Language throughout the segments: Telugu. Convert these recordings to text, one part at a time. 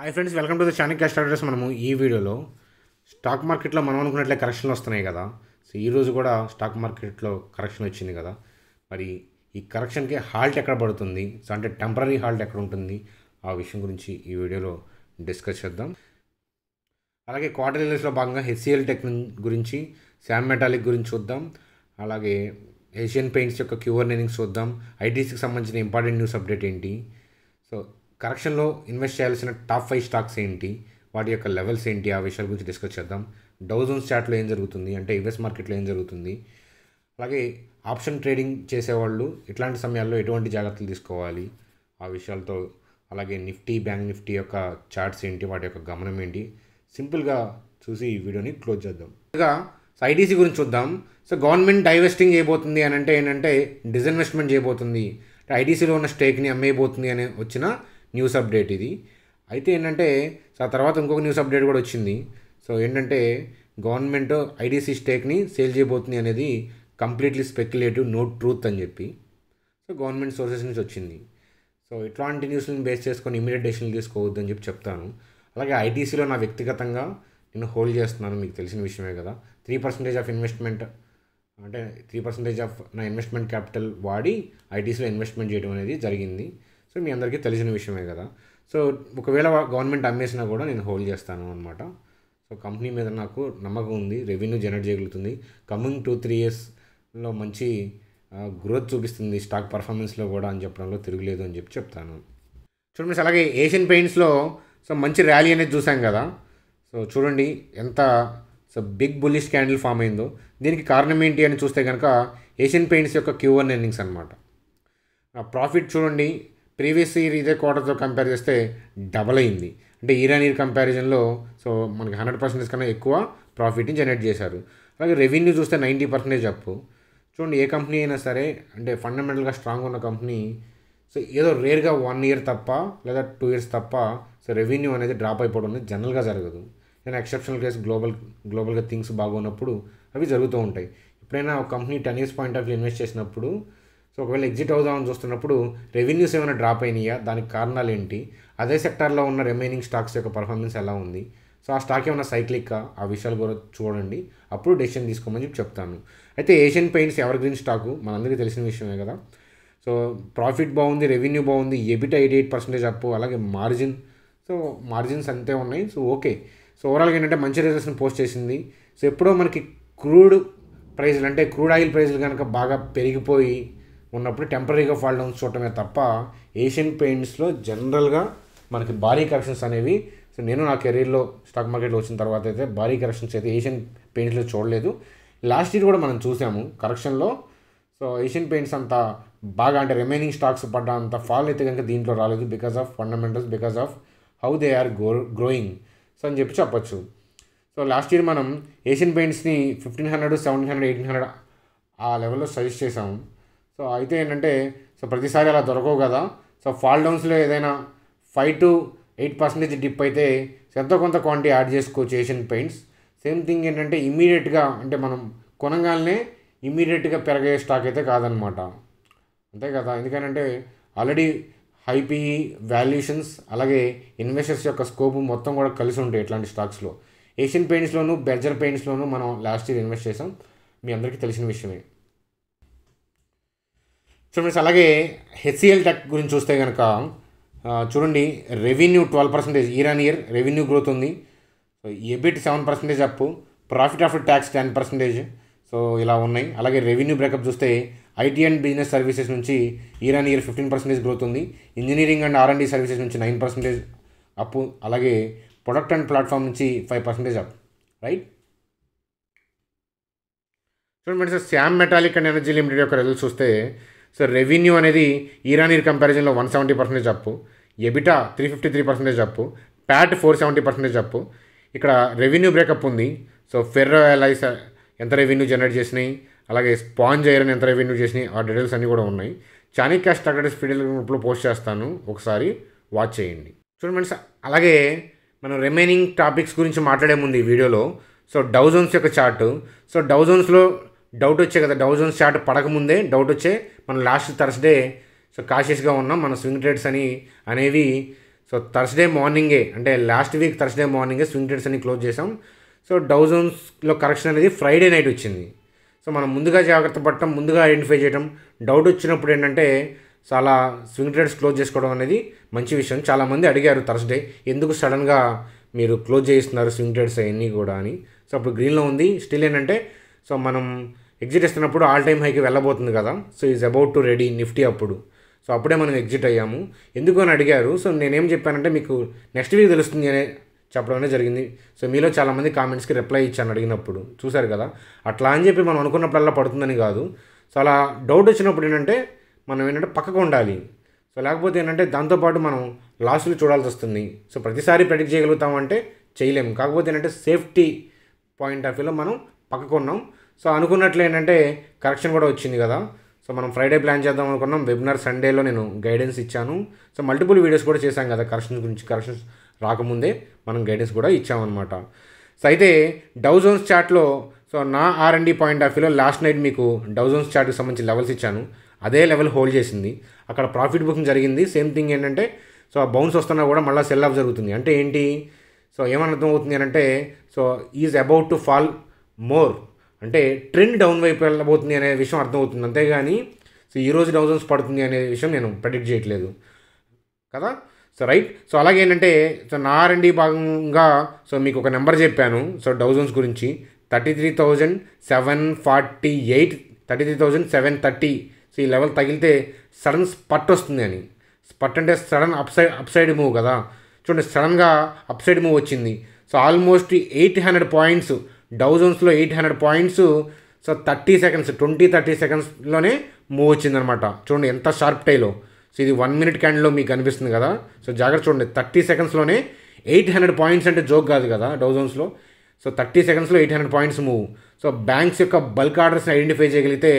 hi friends welcome to the channel cash starters మనము ఈ వీడియోలో స్టాక్ మార్కెట్లో మనం అనుకున్నట్లే కరెక్షన్లు వస్తున్నాయి కదా సో ఈరోజు కూడా స్టాక్ మార్కెట్లో కరెక్షన్ వచ్చింది కదా మరి ఈ కరెక్షన్కి హాల్ట్ ఎక్కడ పడుతుంది సో అంటే టెంపరీ హాల్ట్ ఎక్కడ ఉంటుంది ఆ విషయం గురించి ఈ వీడియోలో డిస్కస్ చేద్దాం అలాగే ఇయర్స్లో భాగంగా హెచ్సిఎల్ టెక్ గురించి శామ్ మెటాలిక్ గురించి చూద్దాం అలాగే ఏషియన్ పెయింట్స్ యొక్క క్యూఆర్ నేనింగ్స్ చూద్దాం ఐటీసీకి సంబంధించిన ఇంపార్టెంట్ న్యూస్ అప్డేట్ ఏంటి సో కరెక్షన్లో ఇన్వెస్ట్ చేయాల్సిన టాప్ ఫైవ్ స్టాక్స్ ఏంటి వాటి యొక్క లెవెల్స్ ఏంటి ఆ విషయాల గురించి డిస్కస్ చేద్దాం డౌజన్స్ చాట్లో ఏం జరుగుతుంది అంటే యుఎస్ మార్కెట్లో ఏం జరుగుతుంది అలాగే ఆప్షన్ ట్రేడింగ్ చేసేవాళ్ళు ఇట్లాంటి సమయాల్లో ఎటువంటి జాగ్రత్తలు తీసుకోవాలి ఆ విషయాలతో అలాగే నిఫ్టీ బ్యాంక్ నిఫ్టీ యొక్క చార్ట్స్ ఏంటి వాటి యొక్క గమనం ఏంటి సింపుల్గా చూసి ఈ వీడియోని క్లోజ్ చేద్దాం ఇంకా ఐటీసీ గురించి చూద్దాం సో గవర్నమెంట్ డైవెస్టింగ్ చేయబోతుంది అని అంటే ఏంటంటే డిజన్వెస్ట్మెంట్ చేయబోతుంది ఐటీసీలో ఉన్న స్టేక్ని అమ్మేయబోతుంది అని వచ్చిన న్యూస్ అప్డేట్ ఇది అయితే ఏంటంటే ఆ తర్వాత ఇంకొక న్యూస్ అప్డేట్ కూడా వచ్చింది సో ఏంటంటే గవర్నమెంట్ ఐడిసి స్టేక్ని సేల్ చేయబోతుంది అనేది కంప్లీట్లీ స్పెక్యులేటివ్ నో ట్రూత్ అని చెప్పి సో గవర్నమెంట్ సోర్సెస్ నుంచి వచ్చింది సో ఇట్లాంటి న్యూస్లను బేస్ చేసుకొని ఇమీడియట్ డెసిషన్లు తీసుకోవద్దు అని చెప్పి చెప్తాను అలాగే ఐటీసీలో నా వ్యక్తిగతంగా నేను హోల్డ్ చేస్తున్నాను మీకు తెలిసిన విషయమే కదా త్రీ పర్సెంటేజ్ ఆఫ్ ఇన్వెస్ట్మెంట్ అంటే త్రీ పర్సెంటేజ్ ఆఫ్ నా ఇన్వెస్ట్మెంట్ క్యాపిటల్ వాడి ఐటీసీలో ఇన్వెస్ట్మెంట్ చేయడం అనేది జరిగింది సో మీ అందరికీ తెలిసిన విషయమే కదా సో ఒకవేళ గవర్నమెంట్ అమ్మేసినా కూడా నేను హోల్డ్ చేస్తాను అనమాట సో కంపెనీ మీద నాకు నమ్మకం ఉంది రెవెన్యూ జనరేట్ చేయగలుగుతుంది కమింగ్ టూ త్రీ ఇయర్స్లో మంచి గ్రోత్ చూపిస్తుంది స్టాక్ పర్ఫార్మెన్స్లో కూడా అని చెప్పడంలో తిరుగులేదు అని చెప్పి చెప్తాను చూడండి అలాగే ఏషియన్ పెయింట్స్లో సో మంచి ర్యాలీ అనేది చూసాం కదా సో చూడండి ఎంత so big bullish candle form అయిందో దీనికి కారణం ఏంటి అని చూస్తే కనుక ఏషియన్ పెయింట్స్ యొక్క క్యూవన్ ఎర్నింగ్స్ అనమాట ప్రాఫిట్ చూడండి ప్రీవియస్ ఇయర్ ఇదే క్వార్టర్తో కంపేర్ చేస్తే డబల్ అయింది అంటే ఇయర్ అండ్ ఇయర్ కంపారిజన్లో సో మనకి హండ్రెడ్ పర్సెంటేజ్ కన్నా ఎక్కువ ప్రాఫిట్ని జనరేట్ చేశారు అలాగే రెవెన్యూ చూస్తే నైంటీ పర్సెంటేజ్ అప్పు చూడండి ఏ కంపెనీ అయినా సరే అంటే ఫండమెంటల్గా స్ట్రాంగ్ ఉన్న కంపెనీ సో ఏదో రేర్గా వన్ ఇయర్ తప్ప లేదా టూ ఇయర్స్ తప్ప సో రెవెన్యూ అనేది డ్రాప్ అయిపోవడం అనేది జనరల్గా జరగదు కానీ ఎక్సెప్షనల్ కేసు గ్లోబల్ గ్లోబల్గా థింగ్స్ బాగున్నప్పుడు అవి జరుగుతూ ఉంటాయి ఎప్పుడైనా ఒక company ten years point of view invest చేసినప్పుడు సో ఒకవేళ ఎగ్జిట్ అవుదామని చూస్తున్నప్పుడు రెవెన్యూస్ ఏమైనా డ్రాప్ అయినాయా దానికి కారణాలు ఏంటి అదే సెక్టార్లో ఉన్న రిమైనింగ్ స్టాక్స్ యొక్క పర్ఫార్మెన్స్ ఎలా ఉంది సో ఆ స్టాక్ ఏమైనా సైక్లిక్ ఆ విషయాలు కూడా చూడండి అప్పుడు డెసిషన్ తీసుకోమని చెప్పి చెప్తాను అయితే Asian Paints evergreen stock మనందరికీ తెలిసిన విషయమే కదా సో ప్రాఫిట్ బాగుంది రెవెన్యూ బాగుంది ఎబిట్ ఎయిటీ ఎయిట్ పర్సెంటేజ్ అప్పు అలాగే మార్జిన్ సో మార్జిన్స్ అంతే ఉన్నాయి సో ఓకే సో ఓవరాల్గా ఏంటంటే మంచి రిజల్ట్స్ని పోస్ట్ చేసింది సో ఎప్పుడో మనకి క్రూడ్ ప్రైజ్లు అంటే క్రూడ్ ఆయిల్ ప్రైజ్లు కనుక బాగా పెరిగిపోయి ఉన్నప్పుడు టెంపరీగా ఫాల్ డౌన్స్ చూడటమే తప్ప ఏషియన్ పెయింట్స్లో జనరల్గా మనకి భారీ కరెక్షన్స్ అనేవి సో నేను నా కెరీర్లో స్టాక్ మార్కెట్లో వచ్చిన తర్వాత అయితే భారీ కరెక్షన్స్ అయితే ఏషియన్ పెయింట్స్లో చూడలేదు లాస్ట్ ఇయర్ కూడా మనం చూసాము కరెక్షన్లో సో ఏషియన్ పెయింట్స్ అంత బాగా అంటే రిమైనింగ్ స్టాక్స్ పడ్డ అంత ఫాల్ అయితే కనుక దీంట్లో రాలేదు because of fundamentals because of how they are grow growing so అని చెప్పి చెప్పచ్చు సో లాస్ట్ ఇయర్ మనం ఏషియన్ పెయింట్స్ని fifteen hundred seventeen hundred eighteen hundred ఆ లెవెల్లో సజెస్ట్ చేసాము సో అయితే ఏంటంటే సో ప్రతిసారి అలా దొరకవు కదా సో ఫాల్ డౌన్స్లో ఏదైనా five to eight percentage dip అయితే ఎంతో కొంత క్వాంటిటీ యాడ్ చేసుకోవచ్చు ఏషియన్ పెయింట్స్ సేమ్ థింగ్ ఏంటంటే ఇమీడియట్గా అంటే మనం కొనగానే ఇమీడియట్గా పెరగే స్టాక్ అయితే కాదనమాట అంతే కదా ఎందుకంటే ఆల్రెడీ హైపీ వాల్యూషన్స్ అలాగే ఇన్వెస్టర్స్ యొక్క స్కోప్ మొత్తం కూడా కలిసి ఉంటాయి ఇట్లాంటి స్టాక్స్లో ఏషియన్ పెయింట్స్లోను బెర్జర్ పెయింట్స్లోను మనం లాస్ట్ ఇయర్ ఇన్వెస్ట్ చేసాం మీ అందరికీ తెలిసిన విషయమే సో ఫ్రెండ్స్ అలాగే హెచ్సిఎల్ టెక్ గురించి చూస్తే కనుక చూడండి revenue twelve percentage year on year revenue growth ఉంది so EBIT seven percentage up profit of tax ten percentage so ఇలా ఉన్నాయి అలాగే రెవెన్యూ బ్రేకప్ చూస్తే ఐటీ అండ్ బిజినెస్ సర్వీసెస్ నుంచి year and year fifteen percentage growth ఉంది ఇంజనీరింగ్ అండ్ డి సర్వీసెస్ నుంచి నైన్ పర్సెంటేజ్ అప్పు అలాగే ప్రొడక్ట్ అండ్ ప్లాట్ఫామ్ నుంచి ఫైవ్ పర్సెంటేజ్ అప్ రైట్ చూడండి sir Shyam Metallic and Energy Limited యొక్క రిజల్ట్స్ చూస్తే సో రెవెన్యూ అనేది ఇరాన్ ఇయర్ కంపారిజన్లో one seventy percentage up EBITDA three fifty three percentage up PAT four seventy percentage up ఇక్కడ రెవెన్యూ బ్రేకప్ ఉంది సో ఫెర్రో ఎలైస్ ఎంత రెవెన్యూ జనరేట్ చేసినాయి అలాగే స్పాంజ్ ఐరన్ ఎంత రెవెన్యూ చేసినాయి ఆ డీటెయిల్స్ అన్నీ కూడా ఉన్నాయి చానిక్ క్యాష్ టాక్టర్స్ ఫీడియల్ గ్రూప్లో పోస్ట్ చేస్తాను ఒకసారి వాచ్ చేయండి చూడండి అలాగే మనం రిమైనింగ్ టాపిక్స్ గురించి మాట్లాడే ముందు ఈ వీడియోలో సో డౌజోన్స్ యొక్క చార్ట్ సో డౌజోన్స్లో డౌట్ వచ్చే కదా డౌజన్ స్టార్ట్ పడకముందే డౌట్ వచ్చే మనం లాస్ట్ థర్స్డే సో కాషియస్గా ఉన్నాం మన స్వింగ్ ట్రేడ్స్ అని అనేవి సో థర్స్డే మార్నింగే అంటే లాస్ట్ వీక్ థర్స్డే మార్నింగే స్వింగ్ ట్రేడ్స్ అని క్లోజ్ చేసాం సో జోన్స్లో కరెక్షన్ అనేది ఫ్రైడే నైట్ వచ్చింది సో మనం ముందుగా జాగ్రత్త పడటం ముందుగా ఐడెంటిఫై చేయడం డౌట్ వచ్చినప్పుడు ఏంటంటే చాలా స్వింగ్ ట్రేడ్స్ క్లోజ్ చేసుకోవడం అనేది మంచి విషయం చాలామంది అడిగారు థర్స్డే ఎందుకు సడన్గా మీరు క్లోజ్ చేయిస్తున్నారు స్వింగ్ ట్రేడ్స్ అవన్నీ కూడా అని సో అప్పుడు గ్రీన్లో ఉంది స్టిల్ ఏంటంటే సో మనం ఎగ్జిట్ ఇస్తున్నప్పుడు ఆల్ టైమ్ హైకి వెళ్ళబోతుంది కదా so is about to ready Nifty అప్పుడు సో అప్పుడే మనం ఎగ్జిట్ అయ్యాము ఎందుకు అని అడిగారు సో నేనేం చెప్పానంటే మీకు నెక్స్ట్ వీక్ తెలుస్తుంది అనే అనేది జరిగింది సో మీలో చాలామంది కామెంట్స్కి రిప్లై ఇచ్చాను అడిగినప్పుడు చూశారు కదా అట్లా అని చెప్పి మనం అనుకున్నప్పుడల్లా పడుతుందని కాదు సో అలా డౌట్ వచ్చినప్పుడు ఏంటంటే మనం ఏంటంటే పక్కకు ఉండాలి సో లేకపోతే ఏంటంటే దాంతోపాటు మనం లాస్లు చూడాల్సి వస్తుంది సో ప్రతిసారి ప్రెడిక్ట్ చేయగలుగుతామంటే చేయలేము కాకపోతే ఏంటంటే సేఫ్టీ పాయింట్ ఆఫ్ వ్యూలో మనం పక్కకు ఉన్నాం సో అనుకున్నట్లు ఏంటంటే కరెక్షన్ కూడా వచ్చింది కదా సో మనం ఫ్రైడే ప్లాన్ చేద్దాం అనుకున్నాం వెబినార్ సండేలో నేను గైడెన్స్ ఇచ్చాను సో మల్టిపుల్ వీడియోస్ కూడా చేశాం కదా కరెక్షన్స్ గురించి కరెక్షన్స్ రాకముందే మనం గైడెన్స్ కూడా ఇచ్చామన్నమాట సో అయితే డౌజోన్స్ చార్ట్లో సో నా ఆర్ఎండి పాయింట్ ఆఫ్ వ్యూలో లాస్ట్ నైట్ మీకు డౌజోన్స్ చార్ట్కి సంబంధించి లెవెల్స్ ఇచ్చాను అదే లెవెల్ హోల్డ్ చేసింది అక్కడ ప్రాఫిట్ బుకింగ్ జరిగింది సేమ్ థింగ్ ఏంటంటే సో బౌన్స్ వస్తున్నా కూడా మళ్ళీ సెల్ ఆఫ్ జరుగుతుంది అంటే ఏంటి సో ఏమర్థం అవుతుంది అంటే so is about to fall more అంటే ట్రెండ్ డౌన్ వైపు వెళ్ళబోతుంది అనే విషయం అర్థమవుతుంది అంతేగాని సో ఈరోజు థౌజండ్స్ పడుతుంది అనే విషయం నేను ప్రెడిక్ట్ చేయట్లేదు కదా సో రైట్ సో అలాగే ఏంటంటే సో నా రెండి భాగంగా సో మీకు ఒక నెంబర్ చెప్పాను సో థౌజండ్స్ గురించి thirty three thousand seven forty eight thirty three thousand seven thirty so ఈ లెవెల్ తగిలితే సడన్ స్పట్ వస్తుంది అని స్పట్ అంటే సడన్ అప్సైడ్ అప్సైడ్ మూవ్ కదా చూడండి సడన్గా అప్సైడ్ మూవ్ వచ్చింది so almost eight hundred points Dow జోన్స్లో eight hundred points so thirty seconds twenty thirty సెకండ్స్లోనే మూవ్ వచ్చిందనమాట చూడండి ఎంత షార్ప్ టైలో సో ఇది వన్ మినిట్ క్యాండిల్లో మీకు అనిపిస్తుంది కదా సో జాగ్రత్త చూడండి థర్టీ సెకండ్స్లోనే ఎయిట్ హండ్రెడ్ పాయింట్స్ అంటే జోక్ కాదు కదా డౌ జోన్స్లో సో థర్టీ సెకండ్స్లో eight hundred points move so banks యొక్క బల్క్ ఆర్డర్స్ని ఐడెంటిఫై చేయగలిగితే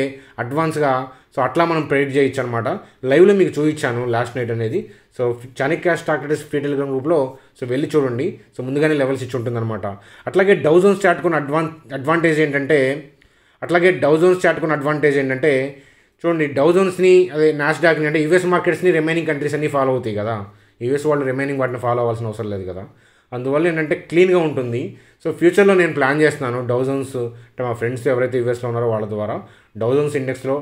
అడ్వాన్స్గా సో అట్లా మనం ప్రెడిట్ చేయొచ్చు అనమాట లైవ్లో మీకు చూపించాను లాస్ట్ నైట్ అనేది సో చానిక్ cash stock traders free Telegram గ్రూప్లో సో వెళ్ళి చూడండి సో ముందుగానే లెవెల్స్ ఇచ్చి అనమాట అట్లాగే డౌజోన్స్ స్టార్ట్ కొన్న అడ్వాన్ అడ్వాంటేజ్ ఏంటంటే అట్లాగే డౌజోన్ స్టార్ట్ అడ్వాంటేజ్ ఏంటంటే చూడండి డౌజోన్స్ని అదే నాష్ నాస్డాక్ని అంటే యూఎస్ మార్కెట్స్ని రిమైనింగ్ కంట్రీస్ అన్నీ ఫాలో అవుతాయి కదా యూఎస్ వాళ్ళు రిమైనింగ్ వాటిని ఫాలో అవ్వాల్సిన అవసరం లేదు కదా అందువల్ల ఏంటంటే క్లీన్గా ఉంటుంది సో ఫ్యూచర్లో నేను ప్లాన్ చేస్తున్నాను డౌజన్స్ అంటే మా ఫ్రెండ్స్ ఎవరైతే యూఎస్లో ఉన్నారో వాళ్ళ ద్వారా డౌజన్స్ ఇండెక్స్లో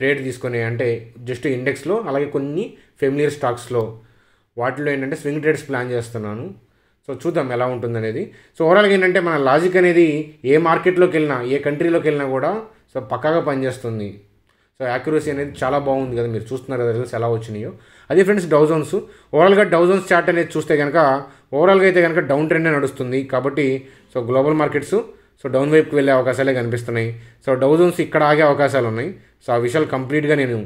ట్రేడ్ తీసుకొని అంటే జస్ట్ ఇండెక్స్లో అలాగే కొన్ని ఫెమిలియర్ స్టాక్స్లో వాటిలో ఏంటంటే స్వింగ్ ట్రేడ్స్ ప్లాన్ చేస్తున్నాను సో చూద్దాం ఎలా ఉంటుంది అనేది సో ఓవరాల్గా ఏంటంటే మన లాజిక్ అనేది ఏ మార్కెట్లోకి వెళ్ళినా ఏ కంట్రీలోకి వెళ్ళినా కూడా సో పక్కాగా పనిచేస్తుంది సో యాక్యురసీ అనేది చాలా బాగుంది కదా మీరు చూస్తున్నారు కదా రిజల్ట్స్ ఎలా వచ్చినాయో అదే ఫ్రెండ్స్ డౌజోన్స్ ఓవరాల్గా డౌజోన్స్ చార్ట్ అనేది చూస్తే కనుక ఓవరాల్గా అయితే కనుక డౌన్ ట్రెండే నడుస్తుంది కాబట్టి so global markets so down వైపుకి వెళ్ళే అవకాశాలే కనిపిస్తున్నాయి సో డౌజోన్స్ ఇక్కడ ఆగే అవకాశాలు ఉన్నాయి సో ఆ విషయాలు కంప్లీట్గా నేను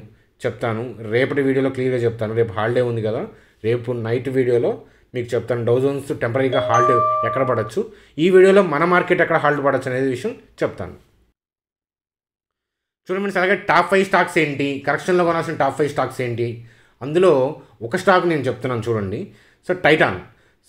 చెప్తాను రేపటి వీడియోలో క్లియర్గా చెప్తాను రేపు హాలిడే ఉంది కదా రేపు నైట్ వీడియోలో మీకు చెప్తాను డౌజోన్స్ టెంపరీగా హాల్ట్ ఎక్కడ పడవచ్చు ఈ వీడియోలో మన మార్కెట్ ఎక్కడ హాల్ట్ పడవచ్చు అనేది విషయం చెప్తాను చూడండి అలాగే టాప్ ఫైవ్ స్టాక్స్ ఏంటి కరెక్షన్లో కొనాల్సిన టాప్ ఫైవ్ స్టాక్స్ ఏంటి అందులో ఒక స్టాక్ నేను చెప్తున్నాను చూడండి so Titan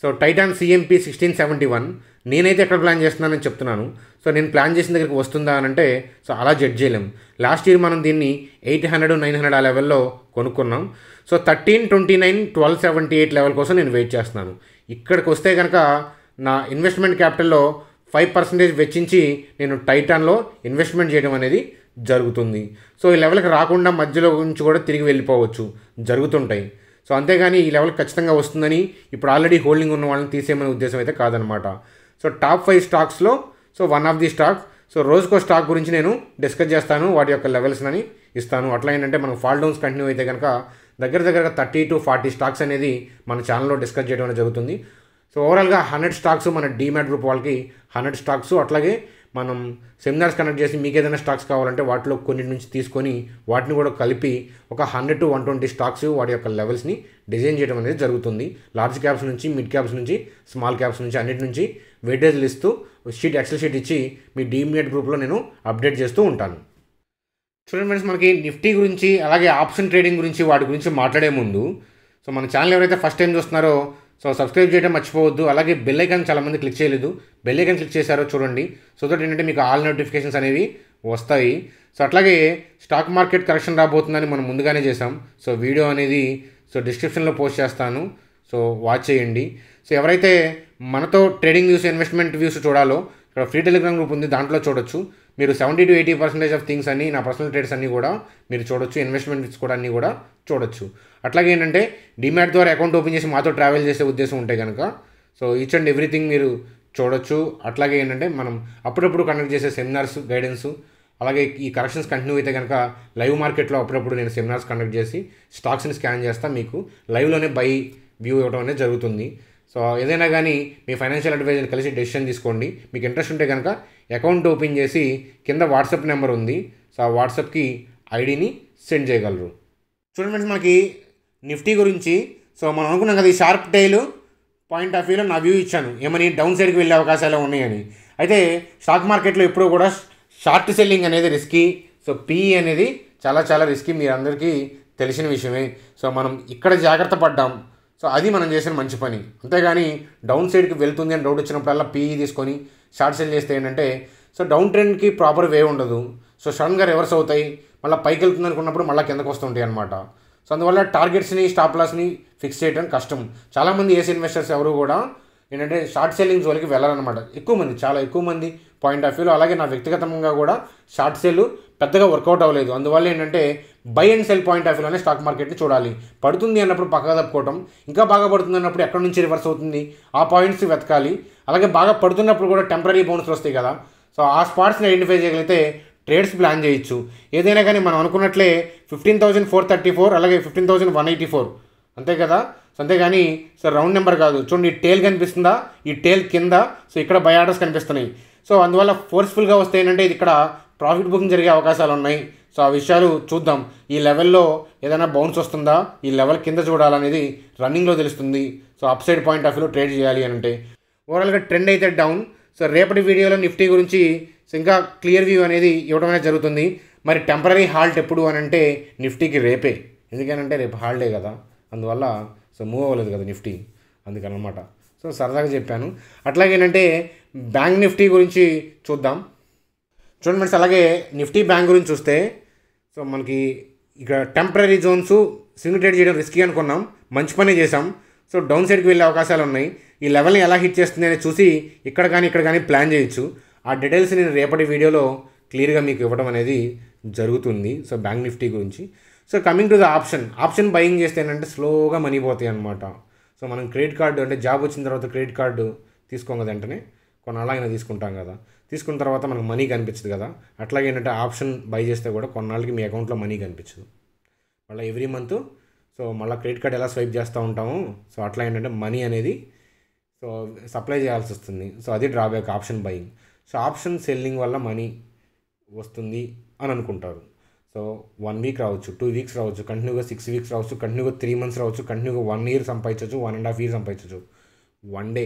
so Titan CMP sixteen seventy one నేనైతే ఎక్కడ ప్లాన్ చేస్తున్నానని చెప్తున్నాను సో నేను ప్లాన్ చేసిన దగ్గరికి వస్తుందా అని అంటే సో అలా జడ్జ్ చేయలేం లాస్ట్ ఇయర్ మనం దీన్ని ఎయిట్ హండ్రెడ్ నైన్ హండ్రెడ్ ఆ లెవెల్లో కొనుక్కున్నాం so thirteen twenty nine twelve seventy eight level కోసం నేను వెయిట్ చేస్తున్నాను ఇక్కడికి వస్తే కనుక నా ఇన్వెస్ట్మెంట్ క్యాపిటల్లో ఫైవ్ పర్సెంటేజ్ వెచ్చించి నేను టైటాన్లో ఇన్వెస్ట్మెంట్ చేయడం అనేది జరుగుతుంది సో ఈ లెవెల్కి రాకుండా మధ్యలో నుంచి కూడా తిరిగి వెళ్ళిపోవచ్చు జరుగుతుంటాయి సో అంతేగాని ఈ లెవెల్ ఖచ్చితంగా వస్తుందని ఇప్పుడు ఆల్రెడీ హోల్డింగ్ ఉన్న వాళ్ళని తీసేయమనే ఉద్దేశం అయితే కాదనమాట సో టాప్ ఫైవ్ స్టాక్స్లో so one of the stock so రోజుకో స్టాక్ గురించి నేను డిస్కస్ చేస్తాను వాటి యొక్క లెవెల్స్ని ఇస్తాను అట్లా ఏంటంటే మనం ఫాల్ డౌన్స్ కంటిన్యూ అయితే కనుక దగ్గర దగ్గరగా థర్టీ టు ఫార్టీ స్టాక్స్ అనేది మన ఛానల్లో డిస్కస్ చేయడం జరుగుతుంది సో ఓవరాల్గా హండ్రెడ్ స్టాక్స్ మన డీమ్యాట్ గ్రూప్ వాళ్ళకి హండ్రెడ్ స్టాక్స్ అట్లాగే మనం సెమినార్స్ కండక్ట్ చేసి మీకు ఏదైనా స్టాక్స్ కావాలంటే వాటిలో కొన్ని నుంచి తీసుకొని వాటిని కూడా కలిపి ఒక hundred to one twenty stocks వాటి యొక్క లెవెల్స్ని డిజైన్ చేయడం అనేది జరుగుతుంది లార్జ్ క్యాప్స్ నుంచి మిడ్ క్యాప్స్ నుంచి స్మాల్ క్యాప్స్ నుంచి అన్నిటి నుంచి వెయిటేజ్లు ఇస్తూ షీట్ ఎక్సెల్ షీట్ ఇచ్చి మీ డీమియట్ గ్రూప్లో నేను అప్డేట్ చేస్తూ ఉంటాను చూడండి ఫ్రెండ్స్ మనకి నిఫ్టీ గురించి అలాగే ఆప్షన్ ట్రేడింగ్ గురించి వాటి గురించి మాట్లాడే ముందు సో మన ఛానల్ ఎవరైతే ఫస్ట్ టైం చూస్తున్నారో సో సబ్స్క్రైబ్ చేయడం మర్చిపోవద్దు అలాగే బెల్ ఐకాన్ చాలామంది క్లిక్ చేయలేదు బెల్ ఐకాన్ క్లిక్ చేశారో చూడండి సో దట్ ఏంటంటే మీకు ఆల్ నోటిఫికేషన్స్ అనేవి వస్తాయి సో అట్లాగే స్టాక్ మార్కెట్ కరెక్షన్ రాబోతుందని మనం ముందుగానే చేసాం సో వీడియో అనేది సో డిస్క్రిప్షన్లో పోస్ట్ చేస్తాను సో వాచ్ చేయండి సో ఎవరైతే మనతో ట్రేడింగ్ వ్యూస్ ఇన్వెస్ట్మెంట్ వ్యూస్ చూడాలో ఇక్కడ ఫ్రీ టెలిగ్రామ్ గ్రూప్ ఉంది దాంట్లో చూడొచ్చు మీరు seventy to eighty percentage of things అన్ని నా పర్సనల్ ట్రేడ్స్ అన్నీ కూడా మీరు చూడొచ్చు ఇన్వెస్ట్మెంట్స్ కూడా అన్నీ కూడా చూడొచ్చు అట్లాగే ఏంటంటే డిమాట్ ద్వారా అకౌంట్ ఓపెన్ చేసి మాతో ట్రావెల్ చేసే ఉద్దేశం ఉంటే కనుక సో ఈచ్ అండ్ ఎవ్రీథింగ్ మీరు చూడొచ్చు అట్లాగే ఏంటంటే మనం అప్పుడప్పుడు కండక్ట్ చేసే సెమినార్స్ గైడెన్స్ అలాగే ఈ కరెక్షన్స్ కంటిన్యూ అయితే కనుక లైవ్ మార్కెట్లో అప్పుడప్పుడు నేను సెమినార్స్ కండక్ట్ చేసి స్టాక్స్ని స్కాన్ చేస్తా మీకు లైవ్లోనే బై వ్యూ ఇవ్వడం అనేది జరుగుతుంది సో ఏదైనా కానీ మీ ఫైనాన్షియల్ అడ్వైజర్ని కలిసి డెసిషన్ తీసుకోండి మీకు ఇంట్రెస్ట్ ఉంటే కనుక అకౌంట్ ఓపెన్ చేసి కింద వాట్సాప్ నెంబర్ ఉంది సో ఆ వాట్సాప్కి ఐడిని సెండ్ చేయగలరు చూడండి మనకి నిఫ్టీ గురించి సో మనం అనుకున్నాం కదా ఈ షార్ప్ టైలు పాయింట్ ఆఫ్ వ్యూలో నా వ్యూ ఇచ్చాను ఏమని డౌన్ సైడ్కి వెళ్ళే అవకాశాలు ఉన్నాయని అయితే స్టాక్ మార్కెట్లో ఎప్పుడూ కూడా షార్ట్ సెల్లింగ్ అనేది రిస్కీ సో పీఈ అనేది చాలా చాలా రిస్కీ మీరందరికీ తెలిసిన విషయమే సో మనం ఇక్కడ జాగ్రత్త పడ్డాం సో అది మనం చేసిన మంచి పని అంతేగాని డౌన్ సైడ్కి వెళ్తుంది అని డౌట్ వచ్చినప్పుడల్లా పీఈ e తీసుకొని షార్ట్ సెల్ చేస్తే ఏంటంటే సో డౌన్ ట్రెండ్కి ప్రాపర్ వే ఉండదు సో సడన్గా రివర్స్ అవుతాయి మళ్ళీ పైకి వెళ్తుంది అనుకున్నప్పుడు మళ్ళీ కిందకు వస్తుంటాయి అనమాట సో అందువల్ల టార్గెట్స్ని స్టాప్ లాస్ని ఫిక్స్ చేయడం కష్టం చాలామంది ఏసీ ఇన్వెస్టర్స్ ఎవరు కూడా ఏంటంటే షార్ట్ సెల్లింగ్ జోలికి వెళ్ళాలన్నమాట ఎక్కువ మంది చాలా ఎక్కువ మంది పాయింట్ ఆఫ్ వ్యూలో అలాగే నా వ్యక్తిగతంగా కూడా షార్ట్ సేల్ పెద్దగా వర్కౌట్ అవ్వలేదు అందువల్ల ఏంటంటే buy and sell point of వ్యూలోనే స్టాక్ మార్కెట్ని చూడాలి పడుతుంది అన్నప్పుడు పక్క తప్పుకోవటం ఇంకా బాగా పడుతుంది అన్నప్పుడు ఎక్కడి నుంచి రివర్స్ అవుతుంది ఆ పాయింట్స్ వెతకాలి అలాగే బాగా పడుతున్నప్పుడు కూడా టెంపరీ బౌన్స్లు వస్తాయి కదా సో ఆ స్పాట్స్ని ఐడెంటిఫై చేయగలిగితే ట్రేడ్స్ ప్లాన్ చేయొచ్చు ఏదైనా కానీ మనం అనుకున్నట్లే fifteen thousand four thirty four అలాగే fifteen thousand one eighty four అంతే కదా సో అంతేగాని సార్ రౌండ్ నెంబర్ కాదు చూడండి ఈ టేల్ కనిపిస్తుందా ఈ టేల్ కింద సో ఇక్కడ బై ఆర్డర్స్ కనిపిస్తున్నాయి సో అందువల్ల ఫోర్స్ఫుల్గా వస్తే ఏంటంటే ఇది ఇక్కడ ప్రాఫిట్ బుకింగ్ జరిగే అవకాశాలు ఉన్నాయి సో ఆ విషయాలు చూద్దాం ఈ లెవెల్లో ఏదైనా బౌన్స్ వస్తుందా ఈ లెవెల్ కింద చూడాలనేది రన్నింగ్లో తెలుస్తుంది so upside point of వ్యూలో ట్రేడ్ చేయాలి అని అంటే ఓవరాల్గా ట్రెండ్ అయితే డౌన్ సో రేపటి వీడియోలో నిఫ్టీ గురించి ఇంకా క్లియర్ వ్యూ అనేది ఇవ్వడమే జరుగుతుంది మరి టెంపరీ హాల్ట్ ఎప్పుడు అని అంటే నిఫ్టీకి రేపే ఎందుకనంటే రేపు హాల్డే కదా అందువల్ల సో మూవ్ అవ్వలేదు కదా నిఫ్టీ అందుకనమాట సో సరదాగా చెప్పాను అట్లాగేనంటే బ్యాంక్ నిఫ్టీ గురించి చూద్దాం చూడండి ఫ్రెండ్స్ అలాగే నిఫ్టీ బ్యాంక్ గురించి చూస్తే సో మనకి ఇక్కడ టెంపరీ జోన్స్ సింగిటేట్ చేయడం రిస్కీ అనుకున్నాం మంచి పనే చేసాం సో డౌన్ సైడ్కి వెళ్ళే అవకాశాలు ఉన్నాయి ఈ లెవెల్ని ఎలా హిట్ చేస్తుంది అని చూసి ఇక్కడ కానీ ఇక్కడ కానీ ప్లాన్ చేయొచ్చు ఆ డీటెయిల్స్ నేను రేపటి వీడియోలో క్లియర్గా మీకు ఇవ్వడం అనేది జరుగుతుంది సో బ్యాంక్ నిఫ్టీ గురించి so coming to the option option buying చేస్తే ఏంటంటే స్లోగా మనీ పోతాయి అనమాట సో మనం క్రెడిట్ కార్డు అంటే జాబ్ వచ్చిన తర్వాత క్రెడిట్ కార్డు తీసుకోం కదా వెంటనే కొన్నాళ్ళైనా తీసుకుంటాం కదా తీసుకున్న తర్వాత మనకు మనీ కనిపించదు కదా అట్లాగే ఏంటంటే ఆప్షన్ బై చేస్తే కూడా కొన్నాళ్ళకి మీ అకౌంట్లో మనీ కనిపించదు మళ్ళీ ఎవ్రీ మంత్ సో మళ్ళీ క్రెడిట్ కార్డ్ ఎలా స్వైప్ చేస్తూ ఉంటాము సో అట్లా ఏంటంటే మనీ అనేది సో సప్లై చేయాల్సి వస్తుంది సో అది drawback option buying so option selling వల్ల మనీ వస్తుంది అని అనుకుంటారు సో వన్ వీక్ రావచ్చు టూ వీక్స్ రావచ్చు కంటిన్యూగా సిక్స్ వీక్స్ రావచ్చు కంటిన్యూగా త్రీ మంత్స్ రావచ్చు కంటిన్యూగా వన్ ఇయర్ సంపాదించవచ్చు వన్ అండ్ హాఫ్ ఇయర్ సంపాదించవచ్చు one day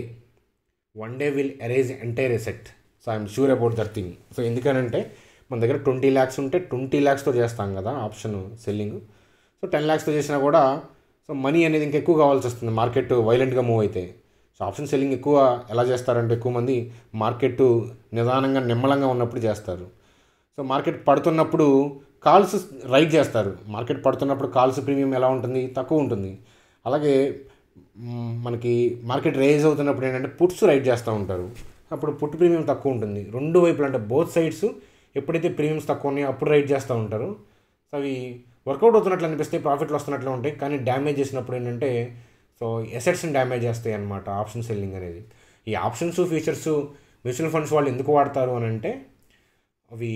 one day will erase entire asset so I'm sure about that thing so ఎందుకనంటే మన దగ్గర ట్వంటీ ల్యాక్స్ ఉంటే ట్వంటీ ల్యాక్స్తో చేస్తాం కదా ఆప్షన్ సెల్లింగ్ సో టెన్ ల్యాక్స్తో చేసినా కూడా సో మనీ అనేది ఇంకా ఎక్కువ కావాల్సి వస్తుంది మార్కెట్ వైలెంట్గా మూవ్ అయితే సో ఆప్షన్ సెల్లింగ్ ఎక్కువ ఎలా చేస్తారంటే ఎక్కువ మంది మార్కెట్ నిదానంగా నిమ్మలంగా ఉన్నప్పుడు చేస్తారు సో మార్కెట్ పడుతున్నప్పుడు కాల్స్ రైట్ చేస్తారు మార్కెట్ పడుతున్నప్పుడు కాల్స్ ప్రీమియం ఎలా ఉంటుంది తక్కువ ఉంటుంది అలాగే మనకి మార్కెట్ రేజ్ అవుతున్నప్పుడు ఏంటంటే పుట్స్ రైట్ చేస్తూ ఉంటారు అప్పుడు పుట్టు ప్రీమియం తక్కువ ఉంటుంది రెండు వైపులు అంటే బోత్ సైడ్స్ ఎప్పుడైతే ప్రీమియమ్స్ తక్కువ ఉన్నాయో అప్పుడు రైడ్ చేస్తూ ఉంటారు సో అవి వర్కౌట్ అవుతున్నట్లు అనిపిస్తే ప్రాఫిట్లు వస్తున్నట్లు ఉంటాయి కానీ డ్యామేజ్ చేసినప్పుడు ఏంటంటే సో ఎసెట్స్ని డ్యామేజ్ చేస్తాయి అనమాట ఆప్షన్ సెల్లింగ్ అనేది ఈ ఆప్షన్స్ ఫీచర్స్ మ్యూచువల్ ఫండ్స్ వాళ్ళు ఎందుకు వాడతారు అని అంటే అవి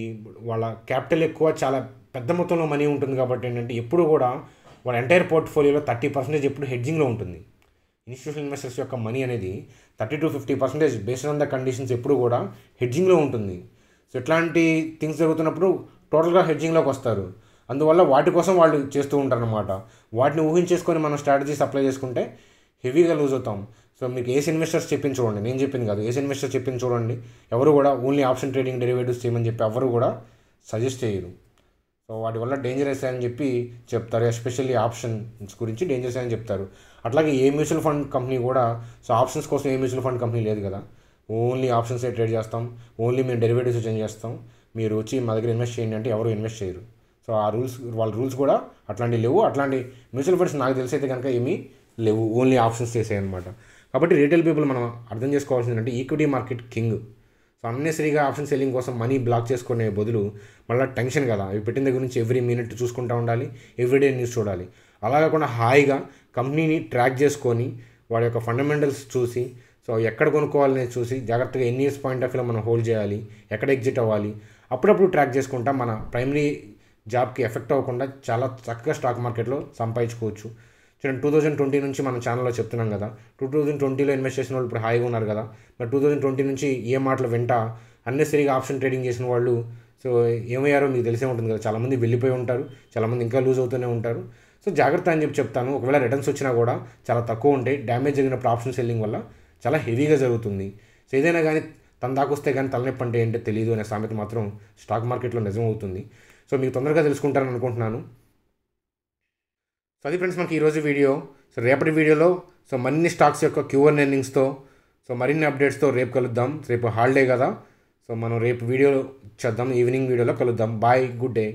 వాళ్ళ క్యాపిటల్ ఎక్కువ చాలా పెద్ద మొత్తంలో మనీ ఉంటుంది కాబట్టి ఏంటంటే ఎప్పుడు కూడా వాళ్ళ ఎంటైర్ పోర్ట్ఫోలియోలో థర్టీ పర్సెంటేజ్ ఎప్పుడు హెడ్జింగ్లో ఉంటుంది ఇన్స్టిట్యూషనల్ ఇన్వెస్టర్స్ యొక్క మనీ అనేది thirty to fifty percentage based on the conditions ఎప్పుడు కూడా హెడ్జింగ్లో ఉంటుంది సో ఇట్లాంటి థింగ్స్ జరుగుతున్నప్పుడు టోటల్గా హెడ్జింగ్లోకి వస్తారు అందువల్ల వాటి కోసం వాళ్ళు చేస్తూ ఉంటారు అనమాట వాటిని ఊహించేసుకొని మనం స్ట్రాటజీస్ అప్లై చేసుకుంటే హెవీగా లూజ్ అవుతాం సో మీకు ఏసీ ఇన్వెస్టర్స్ చెప్పింది చూడండి నేను చెప్పింది కాదు ఏసీ ఇన్వెస్టర్స్ చెప్పింది చూడండి ఎవరు కూడా ఓన్లీ ఆప్షన్ ట్రేడింగ్ డెరివేటివ్స్ చేయమని చెప్పి ఎవరు కూడా సజెస్ట్ చేయరు సో వాటి వల్ల డేంజరస్ అని చెప్పి చెప్తారు ఎస్పెషల్లీ ఆప్షన్స్ గురించి డేంజరస్ అని చెప్తారు అట్లాగే ఏ మ్యూచువల్ ఫండ్ కంపెనీ కూడా సో ఆప్షన్స్ కోసం ఏ మ్యూచువల్ ఫండ్ కంపెనీ లేదు కదా ఓన్లీ ఆప్షన్సే ట్రేడ్ చేస్తాం ఓన్లీ మేము డెరివేటివ్స్ చేంజ్ చేస్తాం మీరు వచ్చి మా దగ్గర ఇన్వెస్ట్ చేయండి అంటే ఎవరు ఇన్వెస్ట్ చేయరు సో ఆ రూల్స్ వాళ్ళ రూల్స్ కూడా అట్లాంటివి లేవు అట్లాంటి మ్యూచువల్ ఫండ్స్ నాకు తెలిసి అయితే కనుక ఏమీ లేవు ఓన్లీ ఆప్షన్స్ చేసాయి అనమాట కాబట్టి రీటైల్ పీపుల్ మనం అర్థం చేసుకోవాల్సిందంటే ఈక్విటీ మార్కెట్ కింగ్ సో అన్నెసరీగా ఆప్షన్ సెల్లింగ్ కోసం మనీ బ్లాక్ చేసుకునే బదులు మళ్ళీ టెన్షన్ కదా అవి పెట్టిన దగ్గర నుంచి ఎవ్రీ మినిట్ చూసుకుంటూ ఉండాలి ఎవ్రీడే న్యూస్ చూడాలి అలా కాకుండా హాయిగా కంపెనీని ట్రాక్ చేసుకొని వాడి యొక్క ఫండమెంటల్స్ చూసి సో ఎక్కడ కొనుక్కోవాలనే చూసి జాగ్రత్తగా ఎన్ని ఇయర్స్ పాయింట్ ఆఫ్ వ్యూలో మనం హోల్డ్ చేయాలి ఎక్కడ ఎగ్జిట్ అవ్వాలి అప్పుడప్పుడు ట్రాక్ చేసుకుంటా మన ప్రైమరీ జాబ్కి ఎఫెక్ట్ అవ్వకుండా చాలా చక్కగా స్టాక్ మార్కెట్లో సంపాదించుకోవచ్చు చూడండి టూ థౌజండ్ ట్వంటీ నుంచి మనం ఛానల్లో చెప్తున్నాం కదా టూ థౌజండ్ ట్వంటీలో ఇన్వెస్ట్ చేసిన వాళ్ళు ఇప్పుడు హాయిగా ఉన్నారు కదా మరి టూ థౌజండ్ ట్వంటీ నుంచి ఏ మాటలు వెంట అన్నెసరీగా ఆప్షన్ ట్రేడింగ్ చేసిన వాళ్ళు సో ఏమయ్యారో మీకు తెలిసే ఉంటుంది కదా చాలామంది వెళ్ళిపోయి ఉంటారు చాలామంది ఇంకా లూజ్ అవుతూనే ఉంటారు సో జాగ్రత్త అని చెప్పి చెప్తాను ఒకవేళ రిటర్న్స్ వచ్చినా కూడా చాలా తక్కువ ఉంటాయి డ్యామేజ్ జరిగినప్పుడు ఆప్షన్ సెల్లింగ్ వల్ల చాలా హెవీగా జరుగుతుంది సో ఏదైనా కానీ తన దాకొస్తే కానీ తలనొప్పి అంటే ఏంటో తెలియదు అనే సామెత మాత్రం స్టాక్ మార్కెట్లో నిజమవుతుంది సో మీకు తొందరగా తెలుసుకుంటారని అనుకుంటున్నాను సో అది ఫ్రెండ్స్ మనకి ఈరోజు వీడియో సో రేపటి వీడియోలో సో మరిన్ని స్టాక్స్ యొక్క క్యూఆర్ ఎర్నింగ్స్తో సో మరిన్ని అప్డేట్స్తో రేపు కలుద్దాం రేపు హాలిడే కదా సో మనం రేపు వీడియో చేద్దాం ఈవినింగ్ వీడియోలో కలుద్దాం బాయ్ గుడ్ డే